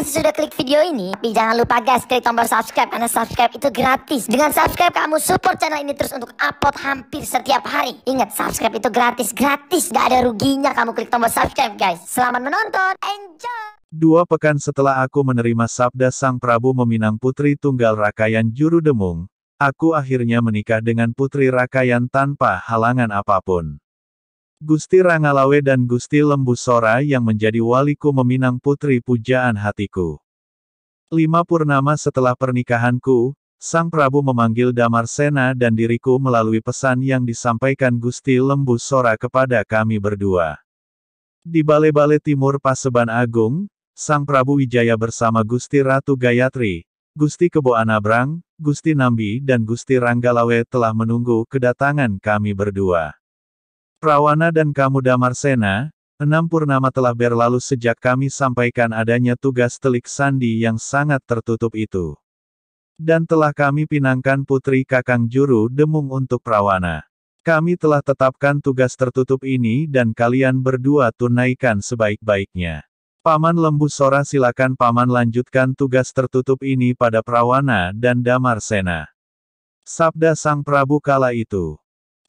kasih sudah klik video ini, tapi jangan lupa guys klik tombol subscribe karena subscribe itu gratis. Dengan subscribe kamu support channel ini terus untuk upload hampir setiap hari. Ingat subscribe itu gratis, gratis, gak ada ruginya kamu klik tombol subscribe guys. Selamat menonton, enjoy! Dua pekan setelah aku menerima sabda Sang Prabu meminang Putri Tunggal Rakayan Juru Demung, aku akhirnya menikah dengan Putri Rakayan tanpa halangan apapun. Gusti Rangalawe dan Gusti Lembu Sora yang menjadi waliku meminang putri pujaan hatiku. Lima purnama setelah pernikahanku, Sang Prabu memanggil Damarsena dan diriku melalui pesan yang disampaikan Gusti Lembu Sora kepada kami berdua. Di Bale-Bale Timur Paseban Agung, Sang Prabu Wijaya bersama Gusti Ratu Gayatri, Gusti Kebo Anabrang, Gusti Nambi dan Gusti Ranggalawe telah menunggu kedatangan kami berdua. Prawana dan kamu Damarsena, enam purnama telah berlalu sejak kami sampaikan adanya tugas telik sandi yang sangat tertutup itu. Dan telah kami pinangkan putri Kakang Juru Demung untuk Prawana. Kami telah tetapkan tugas tertutup ini dan kalian berdua tunaikan sebaik-baiknya. Paman Lembu Sora silakan Paman lanjutkan tugas tertutup ini pada Prawana dan Damarsena. Sabda Sang Prabu kala itu.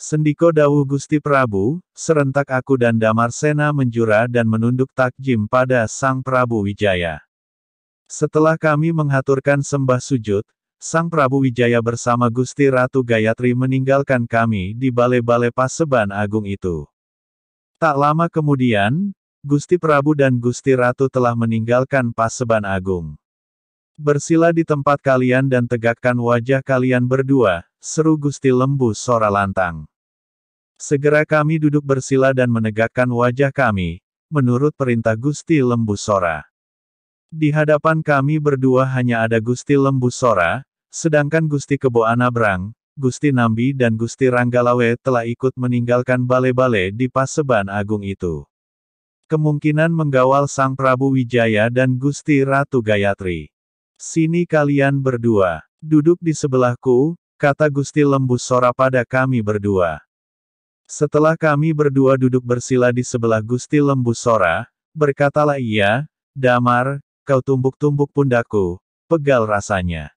Sendiko Dawuh Gusti Prabu, serentak aku dan Damarsena menjura dan menunduk takjim pada Sang Prabu Wijaya. Setelah kami menghaturkan sembah sujud, Sang Prabu Wijaya bersama Gusti Ratu Gayatri meninggalkan kami di balai-balai Paseban Agung itu. Tak lama kemudian, Gusti Prabu dan Gusti Ratu telah meninggalkan Paseban Agung. Bersila di tempat kalian dan tegakkan wajah kalian berdua, Seru Gusti Lembu Sora lantang. Segera kami duduk bersila dan menegakkan wajah kami, menurut perintah Gusti Lembu Sora. Di hadapan kami berdua hanya ada Gusti Lembu Sora, sedangkan Gusti Kebo Anabrang, Gusti Nambi dan Gusti Ranggalawe telah ikut meninggalkan bale-bale di Paseban Agung itu. Kemungkinan menggawal Sang Prabu Wijaya dan Gusti Ratu Gayatri. Sini kalian berdua, duduk di sebelahku, kata Gusti Lembu Sora pada kami berdua. Setelah kami berdua duduk bersila di sebelah Gusti Lembu Sora, berkatalah ia, Damar, kau tumbuk-tumbuk pundaku, pegal rasanya.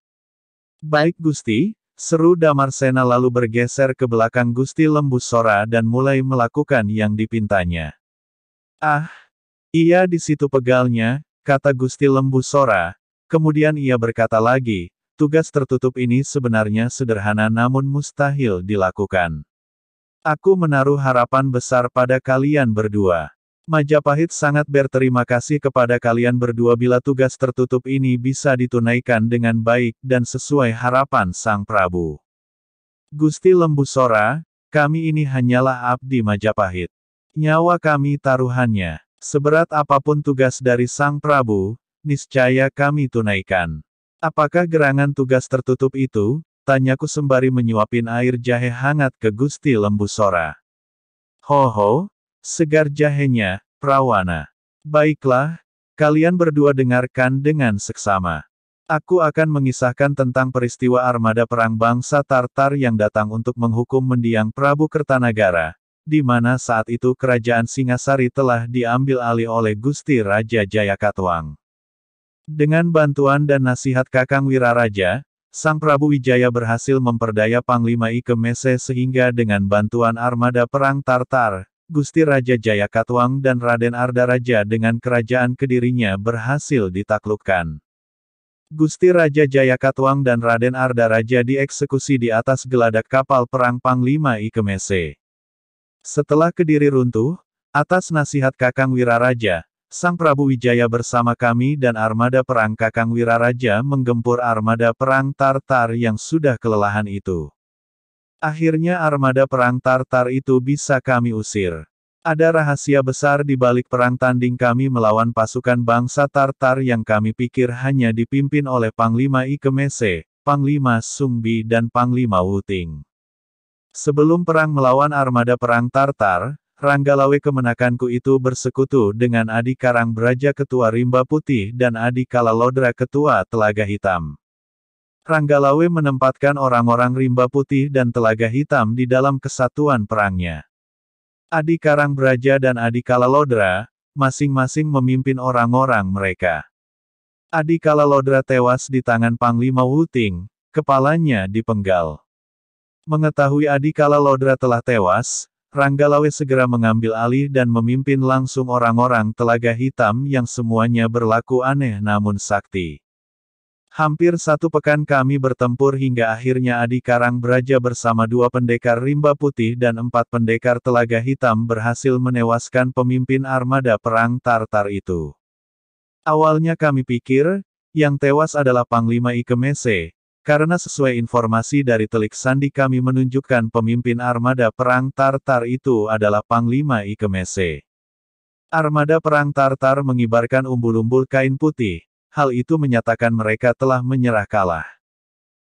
Baik Gusti, seru Damar Sena lalu bergeser ke belakang Gusti Lembu Sora dan mulai melakukan yang dipintanya. Ah, ia di situ pegalnya, kata Gusti Lembu Sora, kemudian ia berkata lagi, Tugas tertutup ini sebenarnya sederhana namun mustahil dilakukan. Aku menaruh harapan besar pada kalian berdua. Majapahit sangat berterima kasih kepada kalian berdua bila tugas tertutup ini bisa ditunaikan dengan baik dan sesuai harapan Sang Prabu. Gusti Lembu Sora, kami ini hanyalah abdi Majapahit. Nyawa kami taruhannya. Seberat apapun tugas dari Sang Prabu, niscaya kami tunaikan. Apakah gerangan tugas tertutup itu? Tanyaku sembari menyuapin air jahe hangat ke Gusti Lembu Sora. Ho ho, segar jahenya, Prawana. Baiklah, kalian berdua dengarkan dengan seksama. Aku akan mengisahkan tentang peristiwa armada perang bangsa Tartar yang datang untuk menghukum mendiang Prabu Kertanagara, di mana saat itu kerajaan Singasari telah diambil alih oleh Gusti Raja Jayakatwang. Dengan bantuan dan nasihat Kakang Wiraraja, Sang Prabu Wijaya berhasil memperdaya Panglima Ike Mese sehingga dengan bantuan armada perang Tartar, Gusti Raja Jayakatwang dan Raden Arda Raja dengan kerajaan kedirinya berhasil ditaklukkan. Gusti Raja Jayakatwang dan Raden Arda Raja dieksekusi di atas geladak kapal perang Panglima Ike Mese. Setelah kediri runtuh, atas nasihat Kakang Wiraraja, Sang Prabu Wijaya bersama kami dan armada perang Kakang Wiraraja menggempur armada perang Tartar yang sudah kelelahan itu. Akhirnya armada perang Tartar itu bisa kami usir. Ada rahasia besar di balik perang tanding kami melawan pasukan bangsa Tartar yang kami pikir hanya dipimpin oleh Panglima Ikemese, Panglima Sumbi, dan Panglima Wuting. Sebelum perang melawan armada perang Tartar, Ranggalawe kemenakanku itu bersekutu dengan Adi Karang Braja Ketua Rimba Putih dan Adi Kalalodra Ketua Telaga Hitam. Ranggalawe menempatkan orang-orang Rimba Putih dan Telaga Hitam di dalam kesatuan perangnya. Adi Karang Braja dan Adi Kalalodra, masing-masing memimpin orang-orang mereka. Adi Kalalodra tewas di tangan Panglima Wuting, kepalanya dipenggal. Mengetahui Adi Kalalodra telah tewas, Ranggalawe segera mengambil alih dan memimpin langsung orang-orang telaga hitam yang semuanya berlaku aneh namun sakti. Hampir satu pekan kami bertempur hingga akhirnya Adi Karang Beraja bersama dua pendekar rimba putih dan empat pendekar telaga hitam berhasil menewaskan pemimpin armada perang Tartar itu. Awalnya kami pikir, yang tewas adalah Panglima Ikemese, karena sesuai informasi dari telik sandi kami menunjukkan pemimpin armada perang Tartar itu adalah Panglima Ikemese. Armada perang Tartar mengibarkan umbul-umbul kain putih, hal itu menyatakan mereka telah menyerah kalah.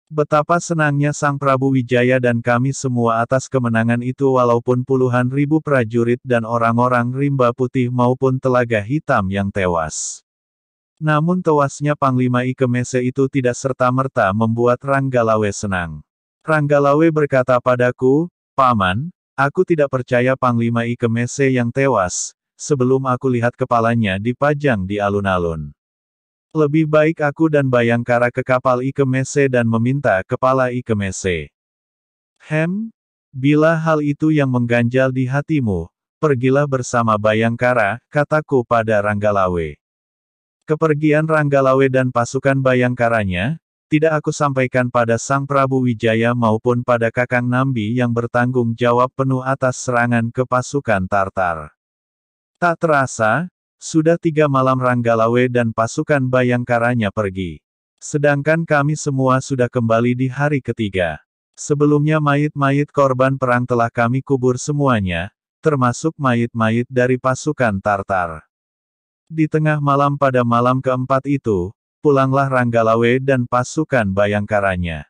Betapa senangnya Sang Prabu Wijaya dan kami semua atas kemenangan itu walaupun puluhan ribu prajurit dan orang-orang rimba putih maupun telaga hitam yang tewas. Namun tewasnya Panglima ike mese itu tidak serta-merta membuat Ranggalawe senang. Ranggalawe berkata padaku, Paman, aku tidak percaya Panglima ike mese yang tewas, sebelum aku lihat kepalanya dipajang di alun-alun. Lebih baik aku dan Bayangkara ke kapal ike mese dan meminta kepala ike mese. Hem? Bila hal itu yang mengganjal di hatimu, pergilah bersama Bayangkara, kataku pada Ranggalawe. Kepergian Ranggalawe dan pasukan Bayangkaranya, tidak aku sampaikan pada Sang Prabu Wijaya maupun pada Kakang Nambi yang bertanggung jawab penuh atas serangan ke pasukan Tartar. Tak terasa, sudah tiga malam Ranggalawe dan pasukan Bayangkaranya pergi. Sedangkan kami semua sudah kembali di hari ketiga. Sebelumnya mayit-mayit korban perang telah kami kubur semuanya, termasuk mayit-mayit dari pasukan Tartar. Di tengah malam pada malam keempat itu, pulanglah Ranggalawe dan pasukan Bayangkaranya.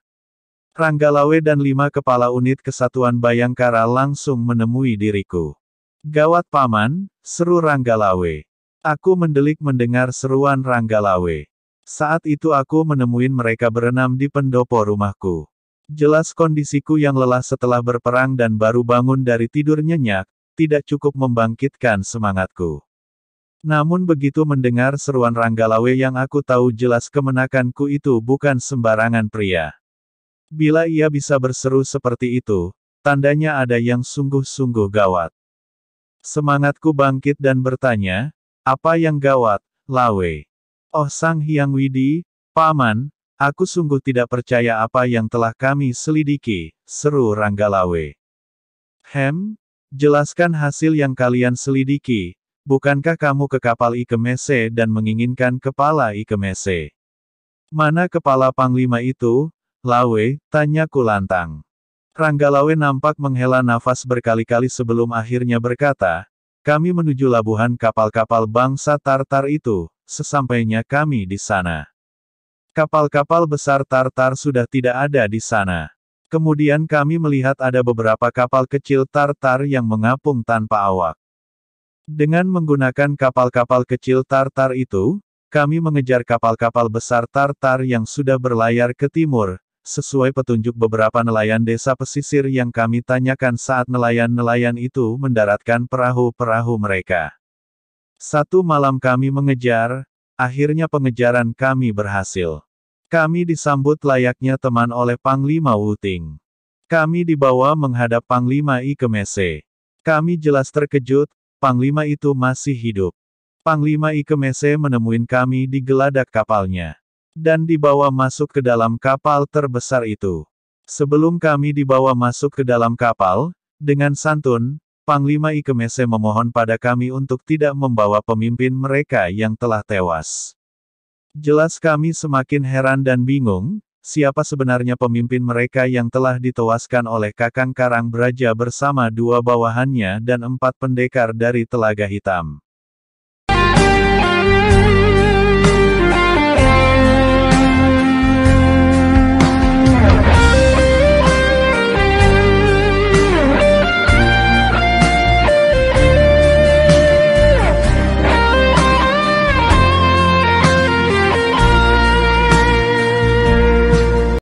Ranggalawe dan lima kepala unit kesatuan Bayangkara langsung menemui diriku. Gawat paman, seru Ranggalawe. Aku mendelik mendengar seruan Ranggalawe. Saat itu aku menemuin mereka berenam di pendopo rumahku. Jelas kondisiku yang lelah setelah berperang dan baru bangun dari tidur nyenyak, tidak cukup membangkitkan semangatku. Namun begitu mendengar seruan Ranggalawe yang aku tahu jelas kemenakanku itu bukan sembarangan pria. Bila ia bisa berseru seperti itu, tandanya ada yang sungguh-sungguh gawat. Semangatku bangkit dan bertanya, apa yang gawat, Lawe? Oh Sang Hyang Widi, Paman, aku sungguh tidak percaya apa yang telah kami selidiki, seru Ranggalawe. Hem, jelaskan hasil yang kalian selidiki, Bukankah kamu ke kapal Ikemese dan menginginkan kepala Ikemese? Mana kepala panglima itu? Lawe, tanya Kulantang. Ranggalawe nampak menghela nafas berkali-kali sebelum akhirnya berkata, kami menuju labuhan kapal-kapal bangsa Tartar itu, sesampainya kami di sana. Kapal-kapal besar Tartar sudah tidak ada di sana. Kemudian kami melihat ada beberapa kapal kecil Tartar yang mengapung tanpa awak. Dengan menggunakan kapal-kapal kecil Tartar itu, kami mengejar kapal-kapal besar Tartar yang sudah berlayar ke timur, sesuai petunjuk beberapa nelayan desa pesisir yang kami tanyakan saat nelayan-nelayan itu mendaratkan perahu-perahu mereka. Satu malam kami mengejar, akhirnya pengejaran kami berhasil. Kami disambut layaknya teman oleh Panglima Wuting. Kami dibawa menghadap Panglima Ikemese. Kami jelas terkejut, Panglima itu masih hidup. Panglima Ikemese menemuin kami di geladak kapalnya. Dan dibawa masuk ke dalam kapal terbesar itu. Sebelum kami dibawa masuk ke dalam kapal, dengan santun, Panglima Ikemese memohon pada kami untuk tidak membawa pemimpin mereka yang telah tewas. Jelas kami semakin heran dan bingung, siapa sebenarnya pemimpin mereka yang telah ditewaskan oleh Kakang Karang Braja bersama dua bawahannya dan empat pendekar dari Telaga Hitam.